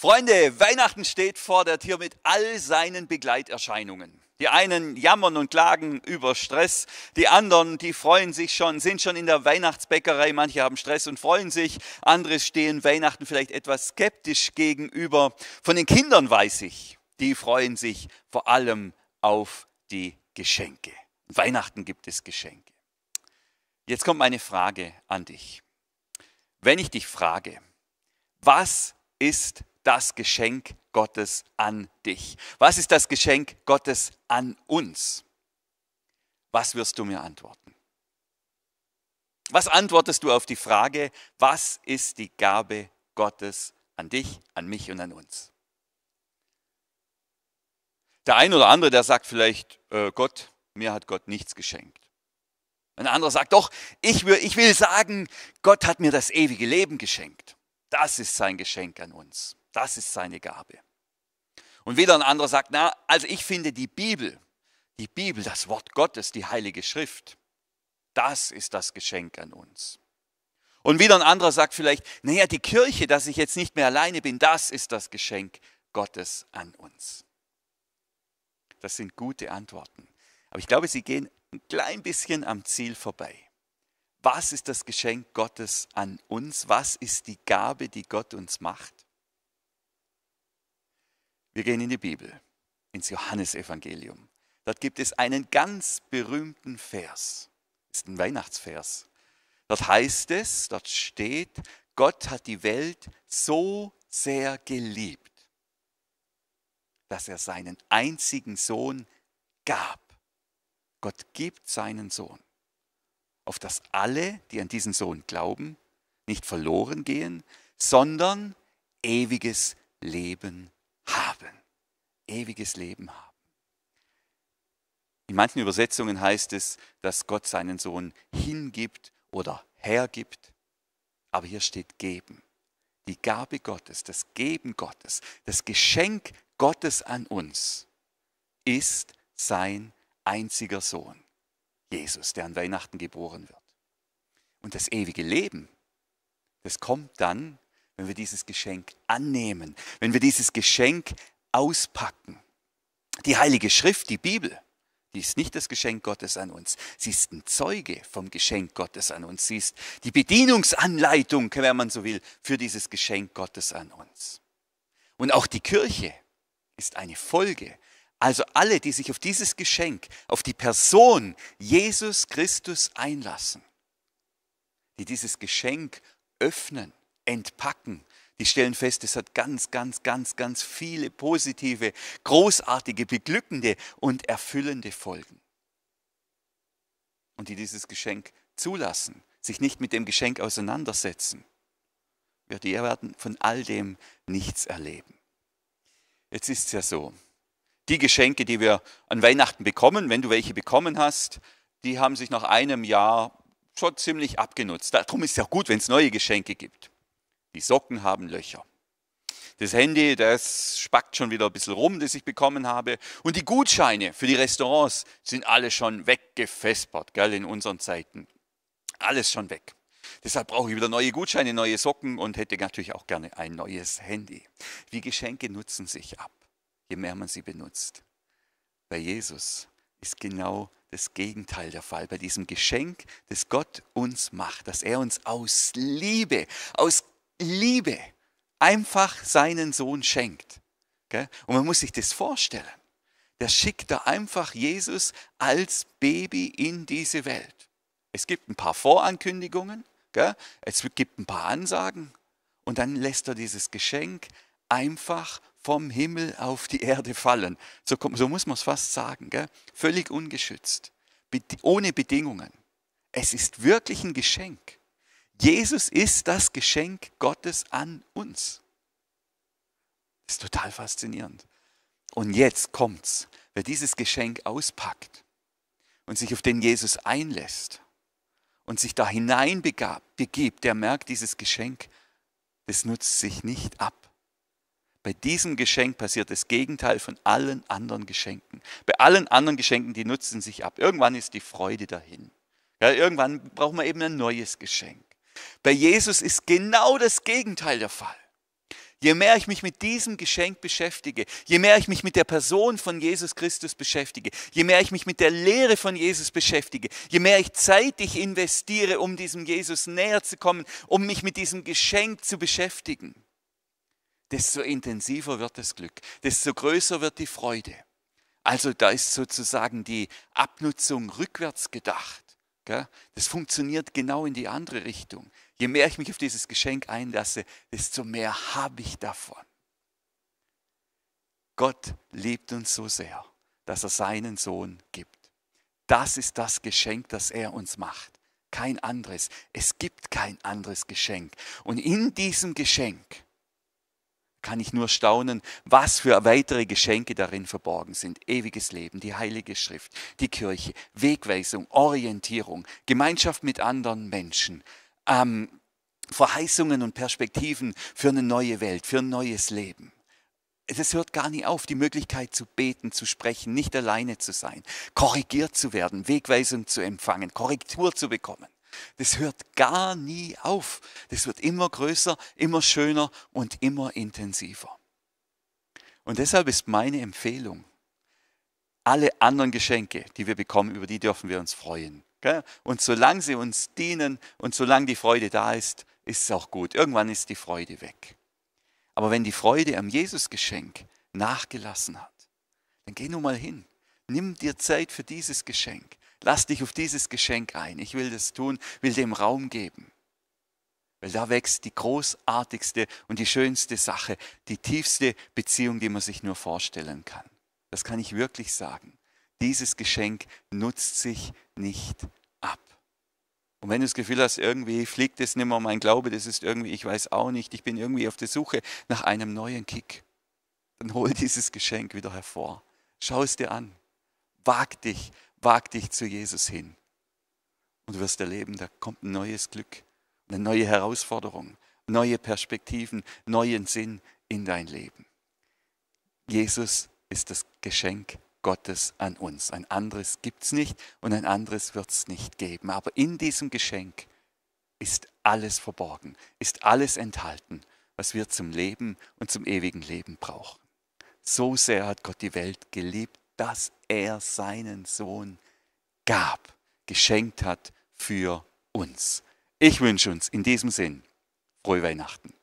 Freunde, Weihnachten steht vor der Tür mit all seinen Begleiterscheinungen. Die einen jammern und klagen über Stress, die anderen, die freuen sich schon, sind schon in der Weihnachtsbäckerei, manche haben Stress und freuen sich, andere stehen Weihnachten vielleicht etwas skeptisch gegenüber. Von den Kindern weiß ich, die freuen sich vor allem auf die Geschenke. Weihnachten gibt es Geschenke. Jetzt kommt meine Frage an dich. Wenn ich dich frage, was ist das Geschenk Gottes an dich? Was ist das Geschenk Gottes an uns? Was wirst du mir antworten? Was antwortest du auf die Frage, was ist die Gabe Gottes an dich, an mich und an uns? Der ein oder andere, der sagt vielleicht, äh, Gott, mir hat Gott nichts geschenkt. Ein anderer sagt, doch, ich will, ich will sagen, Gott hat mir das ewige Leben geschenkt. Das ist sein Geschenk an uns. Das ist seine Gabe. Und wieder ein anderer sagt, na, also ich finde die Bibel, die Bibel, das Wort Gottes, die Heilige Schrift, das ist das Geschenk an uns. Und wieder ein anderer sagt vielleicht, naja, die Kirche, dass ich jetzt nicht mehr alleine bin, das ist das Geschenk Gottes an uns. Das sind gute Antworten. Aber ich glaube, sie gehen ein klein bisschen am Ziel vorbei. Was ist das Geschenk Gottes an uns? Was ist die Gabe, die Gott uns macht? Wir gehen in die Bibel, ins Johannesevangelium. Dort gibt es einen ganz berühmten Vers. Das ist ein Weihnachtsvers. Dort heißt es, dort steht, Gott hat die Welt so sehr geliebt, dass er seinen einzigen Sohn gab. Gott gibt seinen Sohn, auf dass alle, die an diesen Sohn glauben, nicht verloren gehen, sondern ewiges Leben ewiges Leben haben. In manchen Übersetzungen heißt es, dass Gott seinen Sohn hingibt oder hergibt, aber hier steht geben. Die Gabe Gottes, das Geben Gottes, das Geschenk Gottes an uns ist sein einziger Sohn, Jesus, der an Weihnachten geboren wird. Und das ewige Leben, das kommt dann, wenn wir dieses Geschenk annehmen, wenn wir dieses Geschenk auspacken. Die Heilige Schrift, die Bibel, die ist nicht das Geschenk Gottes an uns. Sie ist ein Zeuge vom Geschenk Gottes an uns. Sie ist die Bedienungsanleitung, wenn man so will, für dieses Geschenk Gottes an uns. Und auch die Kirche ist eine Folge. Also alle, die sich auf dieses Geschenk, auf die Person Jesus Christus einlassen, die dieses Geschenk öffnen, entpacken die stellen fest, es hat ganz, ganz, ganz, ganz viele positive, großartige, beglückende und erfüllende Folgen. Und die dieses Geschenk zulassen, sich nicht mit dem Geschenk auseinandersetzen, wird ihr werden von all dem nichts erleben. Jetzt ist es ja so, die Geschenke, die wir an Weihnachten bekommen, wenn du welche bekommen hast, die haben sich nach einem Jahr schon ziemlich abgenutzt. Darum ist es ja gut, wenn es neue Geschenke gibt. Die Socken haben Löcher. Das Handy, das spackt schon wieder ein bisschen rum, das ich bekommen habe. Und die Gutscheine für die Restaurants sind alle schon weggefespert, gell, in unseren Zeiten. Alles schon weg. Deshalb brauche ich wieder neue Gutscheine, neue Socken und hätte natürlich auch gerne ein neues Handy. Wie Geschenke nutzen sich ab, je mehr man sie benutzt. Bei Jesus ist genau das Gegenteil der Fall. Bei diesem Geschenk, das Gott uns macht, dass er uns aus Liebe, aus Liebe einfach seinen Sohn schenkt. Und man muss sich das vorstellen. Der schickt da einfach Jesus als Baby in diese Welt. Es gibt ein paar Vorankündigungen, es gibt ein paar Ansagen und dann lässt er dieses Geschenk einfach vom Himmel auf die Erde fallen. So, so muss man es fast sagen. Völlig ungeschützt, ohne Bedingungen. Es ist wirklich ein Geschenk. Jesus ist das Geschenk Gottes an uns. Das ist total faszinierend. Und jetzt kommt's. Wer dieses Geschenk auspackt und sich auf den Jesus einlässt und sich da hinein begibt, der merkt, dieses Geschenk, das nutzt sich nicht ab. Bei diesem Geschenk passiert das Gegenteil von allen anderen Geschenken. Bei allen anderen Geschenken, die nutzen sich ab. Irgendwann ist die Freude dahin. Ja, irgendwann braucht man eben ein neues Geschenk. Bei Jesus ist genau das Gegenteil der Fall. Je mehr ich mich mit diesem Geschenk beschäftige, je mehr ich mich mit der Person von Jesus Christus beschäftige, je mehr ich mich mit der Lehre von Jesus beschäftige, je mehr ich zeitig investiere, um diesem Jesus näher zu kommen, um mich mit diesem Geschenk zu beschäftigen, desto intensiver wird das Glück, desto größer wird die Freude. Also da ist sozusagen die Abnutzung rückwärts gedacht. Das funktioniert genau in die andere Richtung. Je mehr ich mich auf dieses Geschenk einlasse, desto mehr habe ich davon. Gott liebt uns so sehr, dass er seinen Sohn gibt. Das ist das Geschenk, das er uns macht. Kein anderes. Es gibt kein anderes Geschenk. Und in diesem Geschenk kann ich nur staunen, was für weitere Geschenke darin verborgen sind. Ewiges Leben, die Heilige Schrift, die Kirche, Wegweisung, Orientierung, Gemeinschaft mit anderen Menschen, ähm, Verheißungen und Perspektiven für eine neue Welt, für ein neues Leben. Es hört gar nicht auf, die Möglichkeit zu beten, zu sprechen, nicht alleine zu sein, korrigiert zu werden, Wegweisung zu empfangen, Korrektur zu bekommen. Das hört gar nie auf. Das wird immer größer, immer schöner und immer intensiver. Und deshalb ist meine Empfehlung, alle anderen Geschenke, die wir bekommen, über die dürfen wir uns freuen. Und solange sie uns dienen und solange die Freude da ist, ist es auch gut. Irgendwann ist die Freude weg. Aber wenn die Freude am Jesusgeschenk nachgelassen hat, dann geh nun mal hin. Nimm dir Zeit für dieses Geschenk. Lass dich auf dieses Geschenk ein. Ich will das tun, will dem Raum geben. Weil da wächst die großartigste und die schönste Sache, die tiefste Beziehung, die man sich nur vorstellen kann. Das kann ich wirklich sagen. Dieses Geschenk nutzt sich nicht ab. Und wenn du das Gefühl hast, irgendwie fliegt es nicht mehr, mein Glaube, das ist irgendwie, ich weiß auch nicht, ich bin irgendwie auf der Suche nach einem neuen Kick, dann hol dieses Geschenk wieder hervor. Schau es dir an. Wag dich, wag dich zu Jesus hin. Und du wirst erleben, da kommt ein neues Glück, eine neue Herausforderung, neue Perspektiven, neuen Sinn in dein Leben. Jesus ist das Geschenk Gottes an uns. Ein anderes gibt es nicht und ein anderes wird es nicht geben. Aber in diesem Geschenk ist alles verborgen, ist alles enthalten, was wir zum Leben und zum ewigen Leben brauchen. So sehr hat Gott die Welt geliebt, dass er seinen Sohn gab, geschenkt hat für uns. Ich wünsche uns in diesem Sinn frohe Weihnachten.